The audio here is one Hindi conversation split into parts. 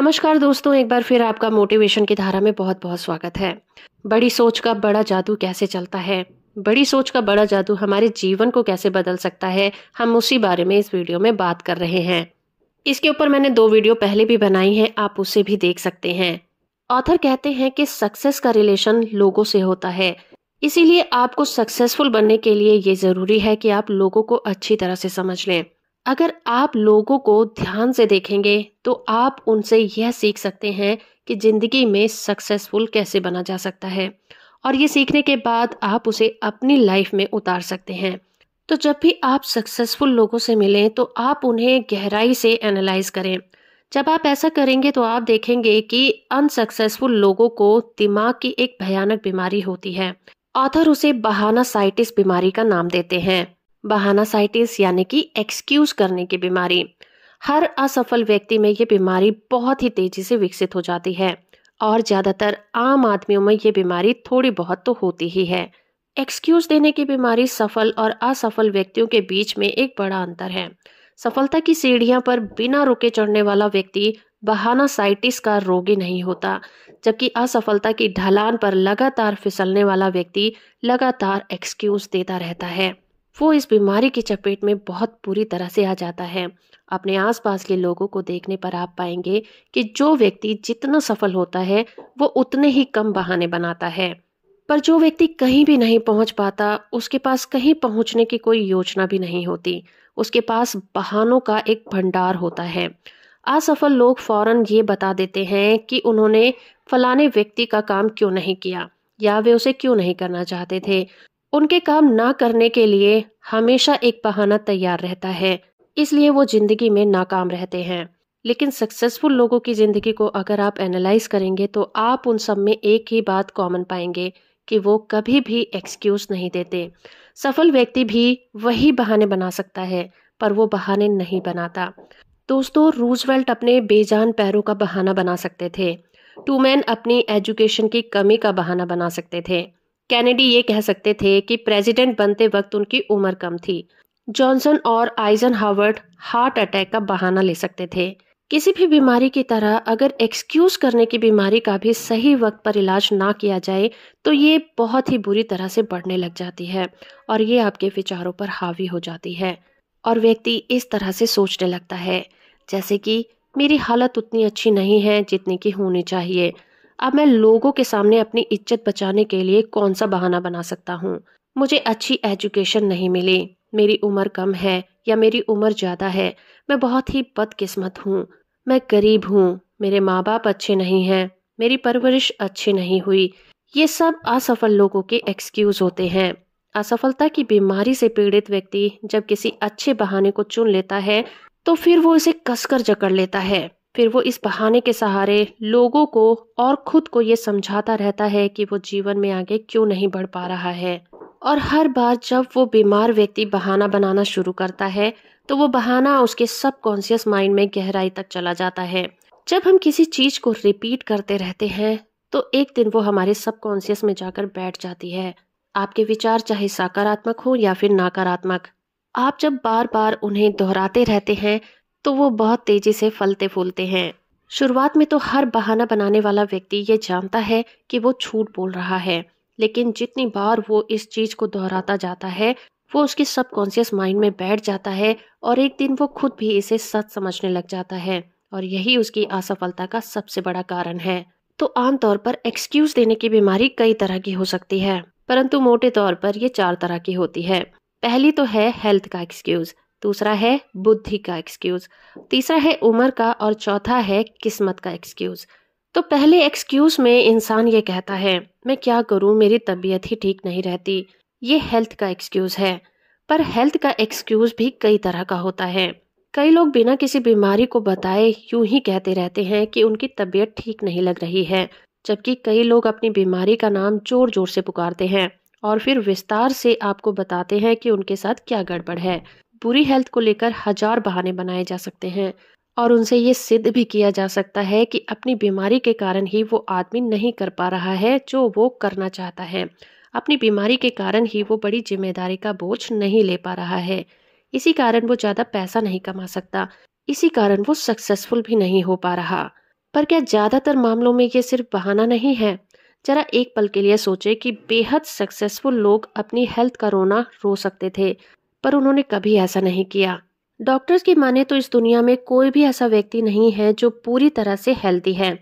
नमस्कार दोस्तों एक बार फिर आपका मोटिवेशन की धारा में बहुत बहुत स्वागत है बड़ी सोच का बड़ा जादू कैसे चलता है बड़ी सोच का बड़ा जादू हमारे जीवन को कैसे बदल सकता है हम उसी बारे में इस वीडियो में बात कर रहे हैं इसके ऊपर मैंने दो वीडियो पहले भी बनाई हैं आप उसे भी देख सकते हैं ऑथर कहते हैं कि सक्सेस का रिलेशन लोगों से होता है इसीलिए आपको सक्सेसफुल बनने के लिए ये ज़रूरी है कि आप लोगों को अच्छी तरह से समझ लें अगर आप लोगों को ध्यान से देखेंगे तो आप उनसे यह सीख सकते हैं कि ज़िंदगी में सक्सेसफुल कैसे बना जा सकता है और ये सीखने के बाद आप उसे अपनी लाइफ में उतार सकते हैं तो जब भी आप सक्सेसफुल लोगों से मिलें तो आप उन्हें गहराई से एनालाइज करें जब आप ऐसा करेंगे तो आप देखेंगे कि अनसक्सेसफुल लोगों को दिमाग की एक भयानक बीमारी होती है ऑथर उसे बहाना साइटिस बीमारी का नाम देते हैं बहानासाइटिस यानी कि एक्सक्यूज करने की बीमारी हर असफल व्यक्ति में ये बीमारी बहुत ही तेजी से विकसित हो जाती है और ज़्यादातर आम आदमियों में ये बीमारी थोड़ी बहुत तो होती ही है एक्सक्यूज देने की बीमारी सफल और असफल व्यक्तियों के बीच में एक बड़ा अंतर है सफलता की सीढ़ियां पर बिना रुके चढ़ने वाला व्यक्ति बहाना साइटिस का रोगी नहीं होता जबकि असफलता की ढलान पर लगातार फिसलने वाला व्यक्ति लगातार एक्सक्यूज देता रहता है वो इस बीमारी की चपेट में बहुत बुरी तरह से आ जाता है अपने आसपास के लोगों को देखने पर आप पाएंगे कि जो व्यक्ति जितना सफल होता है वो उतने ही कम बहाने बनाता है पर जो व्यक्ति कहीं भी नहीं पहुंच पाता उसके पास कहीं पहुंचने की कोई योजना भी नहीं होती उसके पास बहानों का एक भंडार होता है असफल लोग फौरन ये बता देते हैं कि उन्होंने फलाने व्यक्ति का काम क्यों नहीं किया या वे उसे क्यों नहीं करना चाहते थे उनके काम ना करने के लिए हमेशा एक बहाना तैयार रहता है इसलिए वो जिंदगी में नाकाम रहते हैं लेकिन सक्सेसफुल लोगों की ज़िंदगी को अगर आप एनालाइज करेंगे तो आप उन सब में एक ही बात कॉमन पाएंगे कि वो कभी भी एक्सक्यूज़ नहीं देते सफल व्यक्ति भी वही बहाने बना सकता है पर वो बहाने नहीं बनाता दोस्तों रूजवेल्ट अपने बेजान पैरों का बहाना बना सकते थे टू मैन अपनी एजुकेशन की कमी का बहाना बना सकते थे कैनेडी ये कह सकते थे कि प्रेसिडेंट बनते वक्त उनकी उम्र कम थी जॉनसन और आइजन हार्वर्ड हार्ट अटैक का बहाना ले सकते थे किसी भी बीमारी की तरह अगर एक्सक्यूज करने की बीमारी का भी सही वक्त पर इलाज ना किया जाए तो ये बहुत ही बुरी तरह से बढ़ने लग जाती है और ये आपके विचारों पर हावी हो जाती है और व्यक्ति इस तरह से सोचने लगता है जैसे कि मेरी हालत उतनी अच्छी नहीं है जितनी की होनी चाहिए अब मैं लोगों के सामने अपनी इज्जत बचाने के लिए कौन सा बहाना बना सकता हूँ मुझे अच्छी एजुकेशन नहीं मिली मेरी उम्र कम है या मेरी उम्र ज़्यादा है मैं बहुत ही बदकिस्मत हूँ मैं गरीब हूँ मेरे माँ बाप अच्छे नहीं हैं मेरी परवरिश अच्छी नहीं हुई ये सब असफल लोगों के एक्सक्यूज़ होते हैं असफलता की बीमारी से पीड़ित व्यक्ति जब किसी अच्छे बहाने को चुन लेता है तो फिर वो इसे कसकर जकड़ लेता है फिर वो इस बहाने के सहारे लोगों को और खुद को ये समझाता रहता है कि वो जीवन में आगे क्यों नहीं बढ़ पा रहा है और हर बार जब वो बीमार व्यक्ति बहाना बनाना शुरू करता है तो वो बहाना उसके सब कॉन्सियस माइंड में गहराई तक चला जाता है जब हम किसी चीज को रिपीट करते रहते हैं तो एक दिन वो हमारे सबकॉन्शियस में जाकर बैठ जाती है आपके विचार चाहे सकारात्मक हो या फिर नकारात्मक आप जब बार बार उन्हें दोहराते रहते हैं तो वो बहुत तेजी से फलते फूलते हैं शुरुआत में तो हर बहाना बनाने वाला व्यक्ति ये जानता है कि वो छूट बोल रहा है लेकिन जितनी बार वो इस चीज को दोहराता जाता है वो उसके सबकॉन्शियस माइंड में बैठ जाता है और एक दिन वो खुद भी इसे सच समझने लग जाता है और यही उसकी असफलता का सबसे बड़ा कारण है तो आमतौर पर एक्सक्यूज देने की बीमारी कई तरह की हो सकती है परंतु मोटे तौर पर ये चार तरह की होती है पहली तो है हेल्थ का एक्सक्यूज दूसरा है बुद्धि का एक्सक्यूज़ तीसरा है उम्र का और चौथा है किस्मत का एक्सक्यूज़ तो पहले एक्सक्यूज में इंसान ये कहता है मैं क्या करूँ मेरी तबीयत ही ठीक नहीं रहती ये हेल्थ का एक्सक्यूज़ है पर हेल्थ का एक्सक्यूज़ भी कई तरह का होता है कई लोग बिना किसी बीमारी को बताए यूं ही कहते रहते हैं कि उनकी तबीयत ठीक नहीं लग रही है जबकि कई लोग अपनी बीमारी का नाम जोर जोर से पुकारते हैं और फिर विस्तार से आपको बताते हैं कि उनके साथ क्या गड़बड़ है बुरी हेल्थ को लेकर हजार बहाने बनाए जा सकते हैं और उनसे ये सिद्ध भी किया जा सकता है कि अपनी बीमारी के कारण ही वो आदमी नहीं कर पा रहा है जो वो करना चाहता है अपनी बीमारी के कारण ही वो बड़ी जिम्मेदारी का बोझ नहीं ले पा रहा है इसी कारण वो ज़्यादा पैसा नहीं कमा सकता इसी कारण वो सक्सेसफुल भी नहीं हो पा रहा पर क्या ज़्यादातर मामलों में ये सिर्फ बहाना नहीं है जरा एक पल के लिए सोचे कि बेहद सक्सेसफुल लोग अपनी हेल्थ का रोना रो सकते थे पर उन्होंने कभी ऐसा नहीं किया डॉक्टर्स की माने तो इस दुनिया में कोई भी ऐसा व्यक्ति नहीं है जो पूरी तरह से हेल्थी है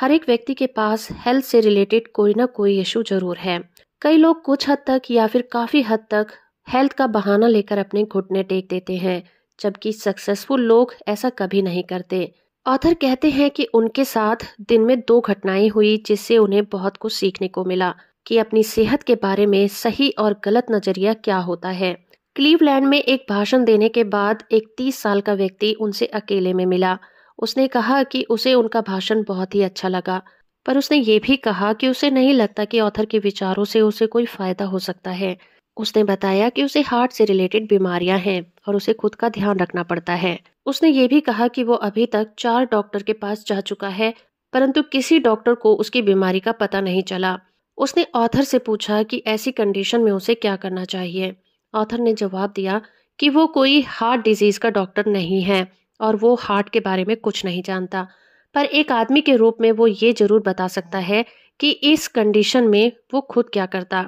हर एक व्यक्ति के पास हेल्थ से रिलेटेड कोई ना कोई इशू जरूर है कई लोग कुछ हद तक या फिर काफ़ी हद तक हेल्थ का बहाना लेकर अपने घुटने टेक देते हैं जबकि सक्सेसफुल लोग ऐसा कभी नहीं करते ऑथर कहते हैं कि उनके साथ दिन में दो घटनाएं हुई जिससे उन्हें बहुत कुछ सीखने को मिला कि अपनी सेहत के बारे में सही और गलत नज़रिया क्या होता है क्लीवलैंड में एक भाषण देने के बाद एक तीस साल का व्यक्ति उनसे अकेले में मिला उसने कहा कि उसे उनका भाषण बहुत ही अच्छा लगा पर उसने ये भी कहा कि उसे नहीं लगता कि ऑथर के विचारों से उसे कोई फायदा हो सकता है उसने बताया कि उसे हार्ट से रिलेटेड बीमारियां हैं और उसे खुद का ध्यान रखना पड़ता है उसने ये भी कहा कि वो अभी तक चार डॉक्टर के पास जा चुका है परंतु किसी डॉक्टर को उसकी बीमारी का पता नहीं चला उसने ऑथर से पूछा कि ऐसी कंडीशन में उसे क्या करना चाहिए ऑथर ने जवाब दिया कि वो कोई हार्ट डिजीज का डॉक्टर नहीं है और वो हार्ट के बारे में कुछ नहीं जानता पर एक आदमी के रूप में वो ये जरूर बता सकता है कि इस कंडीशन में वो खुद क्या करता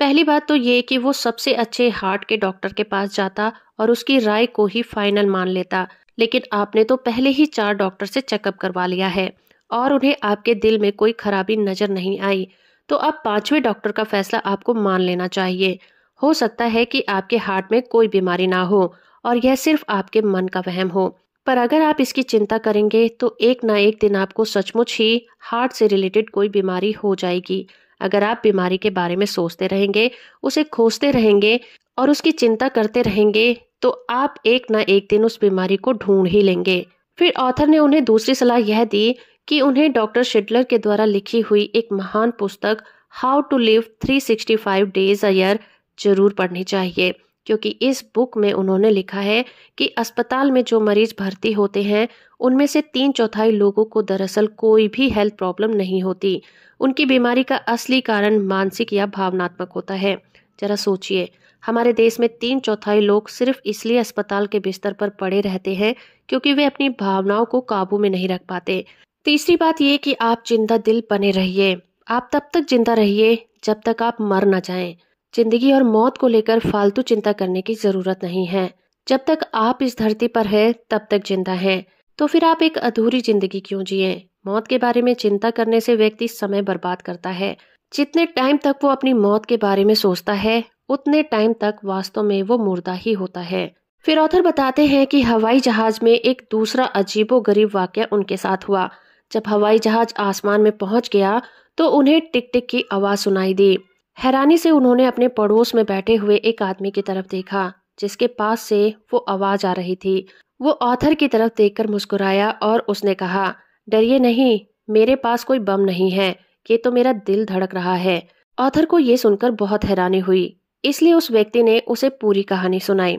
पहली बात तो ये कि वो सबसे अच्छे हार्ट के डॉक्टर के पास जाता और उसकी राय को ही फाइनल मान लेता लेकिन आपने तो पहले ही चार डॉक्टर से चेकअप करवा लिया है और उन्हें आपके दिल में कोई खराबी नज़र नहीं आई तो अब पांचवें डॉक्टर का फैसला आपको मान लेना चाहिए हो सकता है कि आपके हार्ट में कोई बीमारी ना हो और यह सिर्फ आपके मन का वहम हो पर अगर आप इसकी चिंता करेंगे तो एक ना एक दिन आपको सचमुच ही हार्ट से रिलेटेड कोई बीमारी हो जाएगी अगर आप बीमारी के बारे में सोचते रहेंगे उसे खोजते रहेंगे और उसकी चिंता करते रहेंगे तो आप एक ना एक दिन उस बीमारी को ढूंढ ही लेंगे फिर ऑथर ने उन्हें दूसरी सलाह यह दी कि उन्हें डॉक्टर शिडलर के द्वारा लिखी हुई एक महान पुस्तक how to live 365 days a year ज़रूर पढ़नी चाहिए क्योंकि इस बुक में उन्होंने लिखा है कि अस्पताल में जो मरीज भर्ती होते हैं उनमें से तीन चौथाई लोगों को दरअसल कोई भी हेल्थ प्रॉब्लम नहीं होती उनकी बीमारी का असली कारण मानसिक या भावनात्मक होता है जरा सोचिए हमारे देश में तीन चौथाई लोग सिर्फ इसलिए अस्पताल के बिस्तर पर पड़े रहते हैं क्योंकि वे अपनी भावनाओं को काबू में नहीं रख पाते तीसरी बात ये कि आप जिंदा दिल बने रहिए आप तब तक जिंदा रहिए जब तक आप मर ना जाएं जिंदगी और मौत को लेकर फालतू चिंता करने की जरूरत नहीं है जब तक आप इस धरती पर है तब तक जिंदा हैं तो फिर आप एक अधूरी जिंदगी क्यों जिए मौत के बारे में चिंता करने से व्यक्ति समय बर्बाद करता है जितने टाइम तक वो अपनी मौत के बारे में सोचता है उतने टाइम तक वास्तव में वो मुर्दा ही होता है फिर ऑथर बताते हैं कि हवाई जहाज में एक दूसरा अजीबो गरीब वाक्य उनके साथ हुआ जब हवाई जहाज आसमान में पहुंच गया तो उन्हें टिक टिक की आवाज सुनाई दी हैरानी से उन्होंने अपने पड़ोस में बैठे हुए एक आदमी की तरफ देखा जिसके पास से वो आवाज आ रही थी वो ऑथर की तरफ देखकर मुस्कुराया और उसने कहा डरिए नहीं मेरे पास कोई बम नहीं है ये तो मेरा दिल धड़क रहा है ऑथर को ये सुनकर बहुत हैरानी हुई इसलिए उस व्यक्ति ने उसे पूरी कहानी सुनाई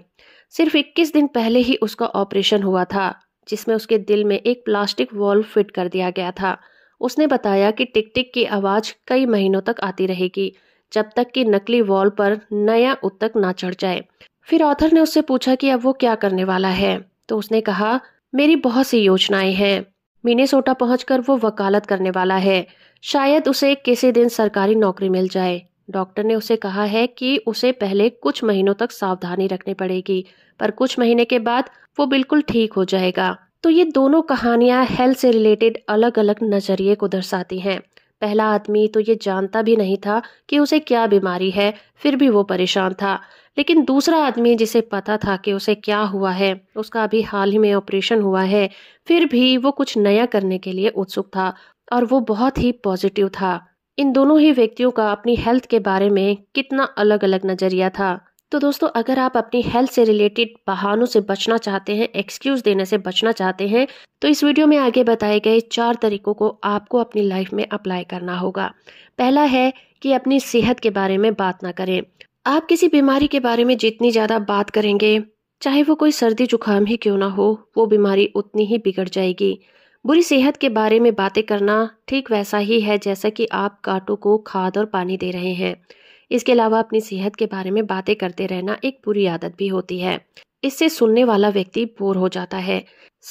सिर्फ 21 दिन पहले ही उसका ऑपरेशन हुआ था जिसमें उसके दिल में एक प्लास्टिक वॉल्व फिट कर दिया गया था उसने बताया कि टिक टिक की आवाज कई महीनों तक आती रहेगी जब तक कि नकली वॉल पर नया उत्तक ना चढ़ जाए फिर ऑथर ने उससे पूछा कि अब वो क्या करने वाला है तो उसने कहा मेरी बहुत सी योजनाएं हैं मिनेसोटा पहुंचकर वो वकालत करने वाला है शायद उसे किसी दिन सरकारी नौकरी मिल जाए डॉक्टर ने उसे कहा है कि उसे पहले कुछ महीनों तक सावधानी रखनी पड़ेगी पर कुछ महीने के बाद वो बिल्कुल ठीक हो जाएगा तो ये दोनों कहानियां हेल्थ से रिलेटेड अलग अलग नज़रिए को दर्शाती हैं पहला आदमी तो ये जानता भी नहीं था कि उसे क्या बीमारी है फिर भी वो परेशान था लेकिन दूसरा आदमी जिसे पता था कि उसे क्या हुआ है उसका अभी हाल ही में ऑपरेशन हुआ है फिर भी वो कुछ नया करने के लिए उत्सुक था और वो बहुत ही पॉजिटिव था इन दोनों ही व्यक्तियों का अपनी हेल्थ के बारे में कितना अलग अलग नज़रिया था तो दोस्तों अगर आप अपनी हेल्थ से रिलेटेड बहानों से बचना चाहते हैं एक्सक्यूज देने से बचना चाहते हैं तो इस वीडियो में आगे बताए गए चार तरीकों को आपको अपनी लाइफ में अप्लाई करना होगा पहला है कि अपनी सेहत के बारे में बात ना करें आप किसी बीमारी के बारे में जितनी ज़्यादा बात करेंगे चाहे वो कोई सर्दी जुकाम ही क्यों ना हो वो बीमारी उतनी ही बिगड़ जाएगी बुरी सेहत के बारे में बातें करना ठीक वैसा ही है जैसा कि आप कांटों को खाद और पानी दे रहे हैं इसके अलावा अपनी सेहत के बारे में बातें करते रहना एक बुरी आदत भी होती है इससे सुनने वाला व्यक्ति बोर हो जाता है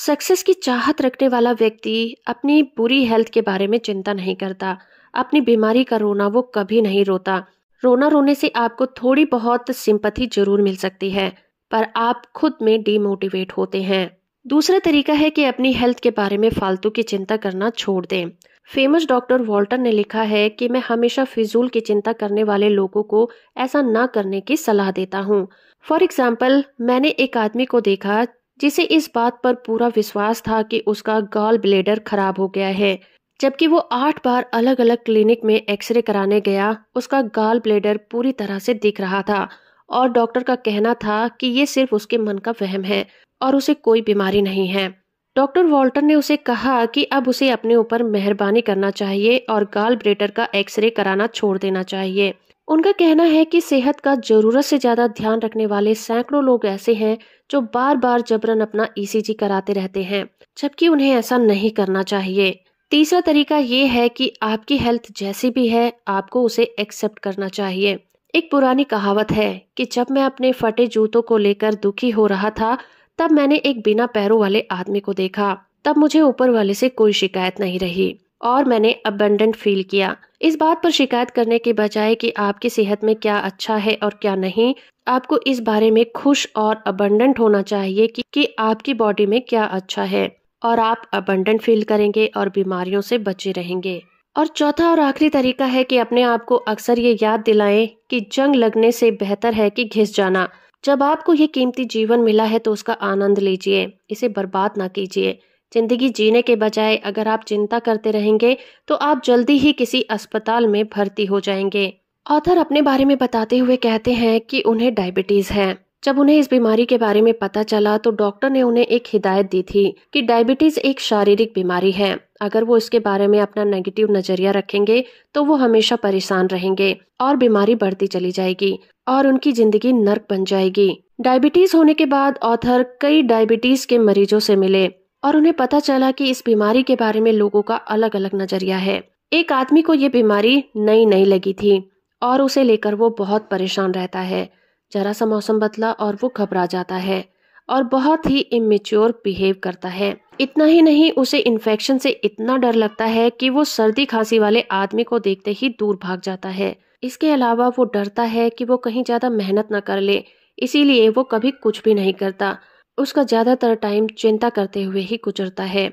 सक्सेस की चाहत रखने वाला व्यक्ति अपनी बुरी हेल्थ के बारे में चिंता नहीं करता अपनी बीमारी का रोना वो कभी नहीं रोता रोना रोने से आपको थोड़ी बहुत सिंपत्ति जरूर मिल सकती है पर आप खुद में डीमोटिवेट होते हैं दूसरा तरीका है कि अपनी हेल्थ के बारे में फालतू की चिंता करना छोड़ दें फेमस डॉक्टर वॉल्टर ने लिखा है कि मैं हमेशा फिजूल की चिंता करने वाले लोगों को ऐसा ना करने की सलाह देता हूँ फॉर एग्जाम्पल मैंने एक आदमी को देखा जिसे इस बात पर पूरा विश्वास था कि उसका गॉल ब्लेडर खराब हो गया है जबकि वो आठ बार अलग अलग क्लिनिक में एक्सरे कराने गया उसका गाल ब्लेडर पूरी तरह से दिख रहा था और डॉक्टर का कहना था कि ये सिर्फ उसके मन का वहम है और उसे कोई बीमारी नहीं है डॉक्टर वॉल्टर ने उसे कहा कि अब उसे अपने ऊपर मेहरबानी करना चाहिए और गाल ब्रेटर का एक्सरे कराना छोड़ देना चाहिए उनका कहना है कि सेहत का ज़रूरत से ज़्यादा ध्यान रखने वाले सैकड़ों लोग ऐसे हैं जो बार बार जबरन अपना ईसीजी e कराते रहते हैं जबकि उन्हें ऐसा नहीं करना चाहिए तीसरा तरीका ये है कि आपकी हेल्थ जैसी भी है आपको उसे एक्सेप्ट करना चाहिए एक पुरानी कहावत है कि जब मैं अपने फटे जूतों को लेकर दुखी हो रहा था तब मैंने एक बिना पैरों वाले आदमी को देखा तब मुझे ऊपर वाले से कोई शिकायत नहीं रही और मैंने अबेंडेंट फील किया इस बात पर शिकायत करने के बजाय कि आपकी सेहत में क्या अच्छा है और क्या नहीं आपको इस बारे में खुश और अबंडेंट होना चाहिए कि, कि आपकी बॉडी में क्या अच्छा है और आप अबंडेंट फील करेंगे और बीमारियों से बचे रहेंगे और चौथा और आखिरी तरीका है कि अपने आप को अक्सर ये याद दिलाएं कि जंग लगने से बेहतर है कि घिस जाना जब आपको ये कीमती जीवन मिला है तो उसका आनंद लीजिए इसे बर्बाद ना कीजिए जिंदगी जीने के बजाय अगर आप चिंता करते रहेंगे तो आप जल्दी ही किसी अस्पताल में भर्ती हो जाएंगे ऑथर अपने बारे में बताते हुए कहते हैं कि उन्हें डायबिटीज है जब उन्हें इस बीमारी के बारे में पता चला तो डॉक्टर ने उन्हें एक हिदायत दी थी कि डायबिटीज एक शारीरिक बीमारी है अगर वो इसके बारे में अपना नेगेटिव नजरिया रखेंगे तो वो हमेशा परेशान रहेंगे और बीमारी बढ़ती चली जाएगी और उनकी जिंदगी नर्क बन जाएगी डायबिटीज होने के बाद ऑथर कई डायबिटीज के मरीजों से मिले और उन्हें पता चला कि इस बीमारी के बारे में लोगों का अलग अलग नजरिया है एक आदमी को ये बीमारी नई नई लगी थी और उसे लेकर वो बहुत परेशान रहता है जरा सा मौसम बदला और वो घबरा जाता है और बहुत ही इमेच्योर बिहेव करता है इतना ही नहीं उसे इन्फेक्शन से इतना डर लगता है कि वो सर्दी खांसी वाले आदमी को देखते ही दूर भाग जाता है इसके अलावा वो डरता है कि वो कहीं ज़्यादा मेहनत ना कर ले इसीलिए वो कभी कुछ भी नहीं करता उसका ज़्यादातर टाइम चिंता करते हुए ही गुजरता है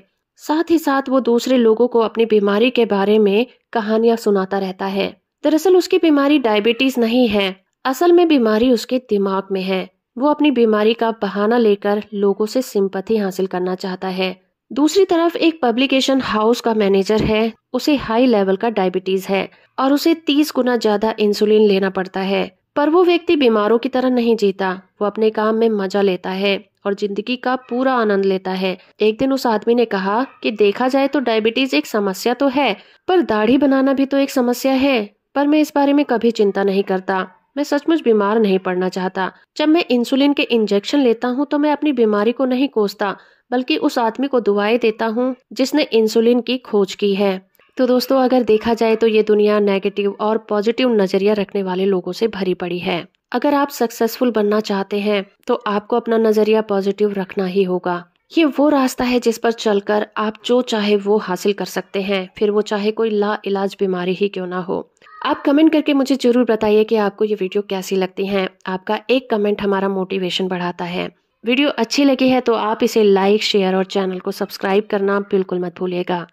साथ ही साथ वो दूसरे लोगों को अपनी बीमारी के बारे में कहानियां सुनाता रहता है दरअसल उसकी बीमारी डायबिटीज नहीं है असल में बीमारी उसके दिमाग में है वो अपनी बीमारी का बहाना लेकर लोगों से सिंपथी हासिल करना चाहता है दूसरी तरफ एक पब्लिकेशन हाउस का मैनेजर है उसे हाई लेवल का डायबिटीज है और उसे तीस गुना ज्यादा इंसुलिन लेना पड़ता है पर वो व्यक्ति बीमारों की तरह नहीं जीता वो अपने काम में मजा लेता है और जिंदगी का पूरा आनंद लेता है एक दिन उस आदमी ने कहा कि देखा जाए तो डायबिटीज एक समस्या तो है पर दाढ़ी बनाना भी तो एक समस्या है पर मैं इस बारे में कभी चिंता नहीं करता मैं सचमुच बीमार नहीं पड़ना चाहता जब मैं इंसुलिन के इंजेक्शन लेता हूँ तो मैं अपनी बीमारी को नहीं कोसता बल्कि उस आदमी को दुआएं देता हूँ जिसने इंसुलिन की खोज की है तो दोस्तों अगर देखा जाए तो ये दुनिया नेगेटिव और पॉजिटिव नज़रिया रखने वाले लोगों से भरी पड़ी है अगर आप सक्सेसफुल बनना चाहते हैं तो आपको अपना नज़रिया पॉजिटिव रखना ही होगा ये वो रास्ता है जिस पर चलकर आप जो चाहे वो हासिल कर सकते हैं फिर वो चाहे कोई ला इलाज बीमारी ही क्यों ना हो आप कमेंट करके मुझे जरूर बताइए कि आपको ये वीडियो कैसी लगती है आपका एक कमेंट हमारा मोटिवेशन बढ़ाता है वीडियो अच्छी लगी है तो आप इसे लाइक शेयर और चैनल को सब्सक्राइब करना बिल्कुल मत भूलिएगा